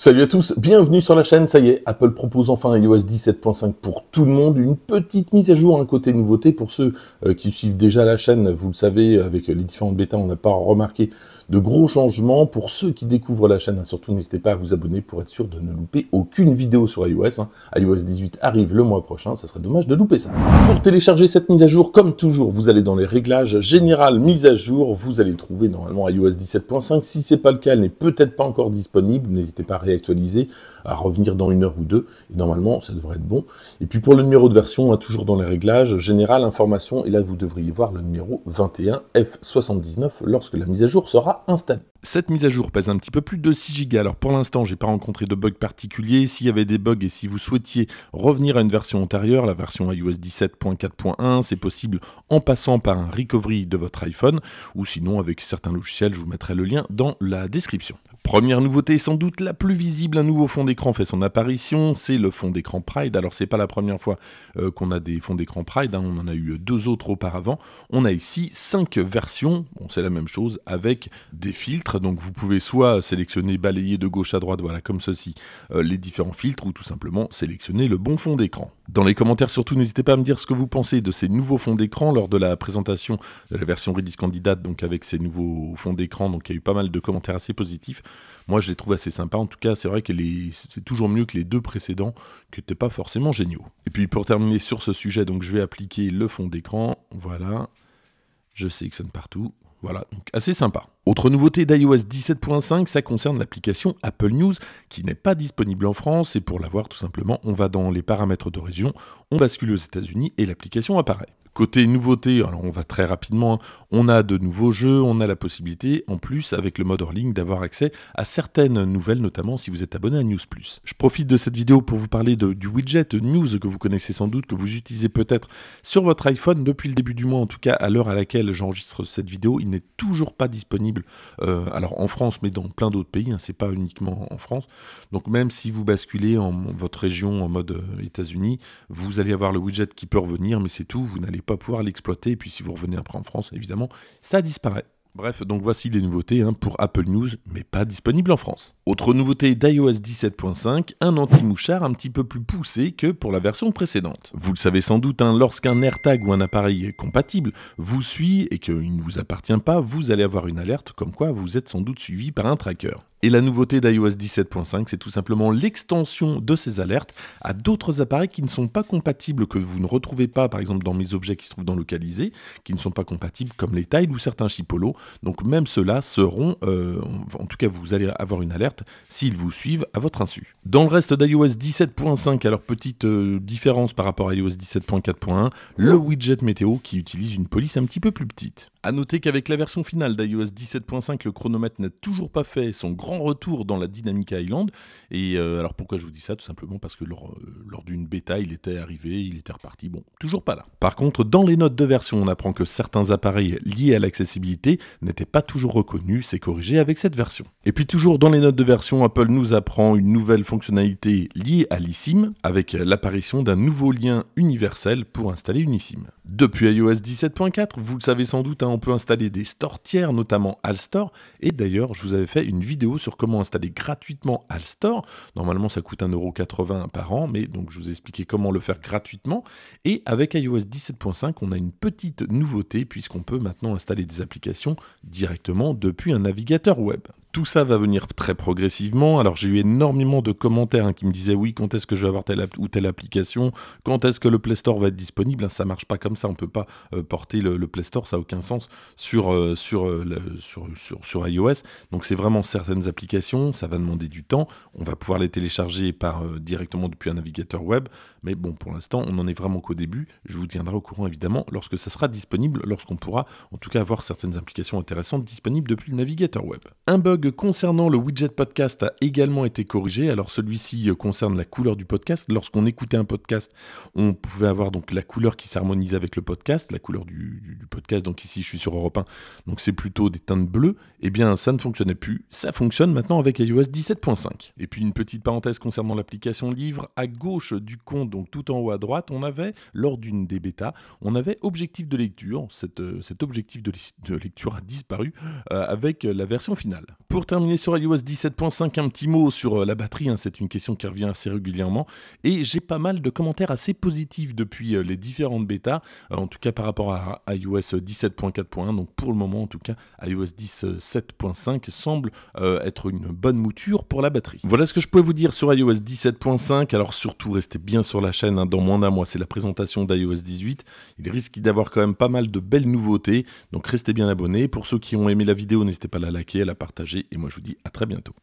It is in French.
Salut à tous, bienvenue sur la chaîne, ça y est, Apple propose enfin iOS 17.5 pour tout le monde, une petite mise à jour, un côté nouveauté pour ceux euh, qui suivent déjà la chaîne, vous le savez, avec les différentes bêtas, on n'a pas remarqué de gros changements. Pour ceux qui découvrent la chaîne, hein, surtout n'hésitez pas à vous abonner pour être sûr de ne louper aucune vidéo sur iOS. Hein. iOS 18 arrive le mois prochain, ça serait dommage de louper ça. Pour télécharger cette mise à jour, comme toujours, vous allez dans les réglages, général, mise à jour, vous allez trouver normalement iOS 17.5, si c'est pas le cas, elle n'est peut-être pas encore disponible, n'hésitez pas à actualisé à revenir dans une heure ou deux. Et normalement, ça devrait être bon. Et puis pour le numéro de version, hein, toujours dans les réglages, général, information, et là vous devriez voir le numéro 21 F79 lorsque la mise à jour sera installée. Cette mise à jour pèse un petit peu plus de 6 Go. Alors pour l'instant, j'ai pas rencontré de bug particulier. S'il y avait des bugs et si vous souhaitiez revenir à une version antérieure, la version iOS 17.4.1, c'est possible en passant par un recovery de votre iPhone ou sinon avec certains logiciels, je vous mettrai le lien dans la description. Première nouveauté, sans doute la plus visible, un nouveau fond d'écran fait son apparition, c'est le fond d'écran Pride. Alors c'est pas la première fois euh, qu'on a des fonds d'écran Pride, hein. on en a eu deux autres auparavant. On a ici cinq versions, on c'est la même chose, avec des filtres. Donc vous pouvez soit sélectionner, balayer de gauche à droite, voilà comme ceci, euh, les différents filtres, ou tout simplement sélectionner le bon fond d'écran. Dans les commentaires surtout, n'hésitez pas à me dire ce que vous pensez de ces nouveaux fonds d'écran lors de la présentation de la version Redis Candidate, donc avec ces nouveaux fonds d'écran, donc il y a eu pas mal de commentaires assez positifs moi je les trouve assez sympas. En tout cas, c'est vrai que c'est toujours mieux que les deux précédents, qui n'étaient pas forcément géniaux. Et puis pour terminer sur ce sujet, donc je vais appliquer le fond d'écran. Voilà, je sélectionne partout. Voilà, donc assez sympa. Autre nouveauté d'iOS 17.5, ça concerne l'application Apple News qui n'est pas disponible en France et pour la voir tout simplement, on va dans les paramètres de région, on bascule aux États-Unis et l'application apparaît. Côté nouveauté, alors on va très rapidement, on a de nouveaux jeux, on a la possibilité, en plus avec le mode hors ligne, d'avoir accès à certaines nouvelles, notamment si vous êtes abonné à News Plus. Je profite de cette vidéo pour vous parler du widget News que vous connaissez sans doute, que vous utilisez peut-être sur votre iPhone depuis le début du mois, en tout cas à l'heure à laquelle j'enregistre cette vidéo, il n'est toujours pas disponible, euh, alors en France, mais dans plein d'autres pays, hein. c'est pas uniquement en France. Donc même si vous basculez en votre région en mode euh, États-Unis, vous allez avoir le widget qui peut revenir, mais c'est tout, vous n'allez pas pouvoir l'exploiter. Et puis si vous revenez après en France, évidemment, ça disparaît. Bref, donc voici les nouveautés hein, pour Apple News, mais pas disponible en France. Autre nouveauté d'iOS 17.5, un anti-mouchard un petit peu plus poussé que pour la version précédente. Vous le savez sans doute, hein, lorsqu'un AirTag ou un appareil compatible vous suit et qu'il ne vous appartient pas, vous allez avoir une alerte comme quoi vous êtes sans doute suivi par un tracker. Et la nouveauté d'iOS 17.5, c'est tout simplement l'extension de ces alertes à d'autres appareils qui ne sont pas compatibles, que vous ne retrouvez pas par exemple dans mes objets qui se trouvent dans localisé, qui ne sont pas compatibles comme les tiles ou certains Chipolo. Donc même ceux-là seront, euh, en tout cas vous allez avoir une alerte s'ils vous suivent à votre insu. Dans le reste d'iOS 17.5, alors petite euh, différence par rapport à iOS 17.4.1, le widget météo qui utilise une police un petit peu plus petite. A noter qu'avec la version finale d'iOS 17.5, le chronomètre n'a toujours pas fait son gros retour dans la dynamique Island. Et euh, alors pourquoi je vous dis ça Tout simplement parce que euh, lors, d'une bêta, il était arrivé, il était reparti. Bon, toujours pas là. Par contre, dans les notes de version, on apprend que certains appareils liés à l'accessibilité n'étaient pas toujours reconnus, c'est corrigé avec cette version. Et puis toujours dans les notes de version, Apple nous apprend une nouvelle fonctionnalité liée à l'ISIM avec l'apparition d'un nouveau lien universel pour installer une depuis iOS 17.4, vous le savez sans doute, hein, on peut installer des stores tiers, notamment Alstore. Et d'ailleurs, je vous avais fait une vidéo sur comment installer gratuitement Alstore. Normalement, ça coûte 1,80€ par an, mais donc je vous ai expliqué comment le faire gratuitement. Et avec iOS 17.5, on a une petite nouveauté puisqu'on peut maintenant installer des applications directement depuis un navigateur web tout ça va venir très progressivement. Alors j'ai eu énormément de commentaires hein, qui me disaient oui, quand est-ce que je vais avoir telle ou telle application Quand est-ce que le Play Store va être disponible hein, Ça marche pas comme ça, on peut pas euh, porter le, Play Store, ça a aucun sens euh, euh, sur, sur, iOS. Donc c'est vraiment certaines applications, ça va demander du temps. On va pouvoir les télécharger par, directement depuis un navigateur web, mais bon, pour l'instant, on en est vraiment qu'au début. Je vous tiendrai au courant évidemment lorsque ça sera disponible, lorsqu'on pourra en tout cas avoir certaines applications intéressantes disponibles depuis le navigateur web. Un bug concernant le widget podcast a également été corrigé. Alors celui-ci euh, concerne la couleur du podcast. Lorsqu'on écoutait un podcast, on pouvait avoir donc la couleur qui s'harmonisait avec le podcast, la couleur du, podcast. Donc ici, je suis sur Europe 1, donc c'est plutôt des teintes bleues. Eh bien, ça ne fonctionnait plus. Ça fonctionne maintenant avec iOS 17.5. Et puis une petite parenthèse concernant l'application livre. À gauche du compte, donc tout en haut à droite, on avait lors d'une des bêtas, on avait objectif de lecture. Euh, cet objectif de, lecture a disparu euh, avec la version finale. Pour terminer sur iOS 17.5, un petit mot sur euh, la batterie, hein, c'est une question qui revient assez régulièrement, et j'ai pas mal de commentaires assez positifs depuis euh, les différentes bêtas, euh, en tout cas par rapport à iOS 17.4.1, donc pour le moment en tout cas, iOS 17.5 semble être une bonne mouture pour la batterie. Voilà ce que je pouvais vous dire sur iOS 17.5, alors surtout restez bien sur la chaîne, hein, dans moins d'un mois c'est la présentation d'iOS 18, il risque d'avoir quand même pas mal de belles nouveautés, donc restez bien abonnés, pour ceux qui ont aimé la vidéo n'hésitez pas à la liker, à la partager, et moi je vous dis à très bientôt.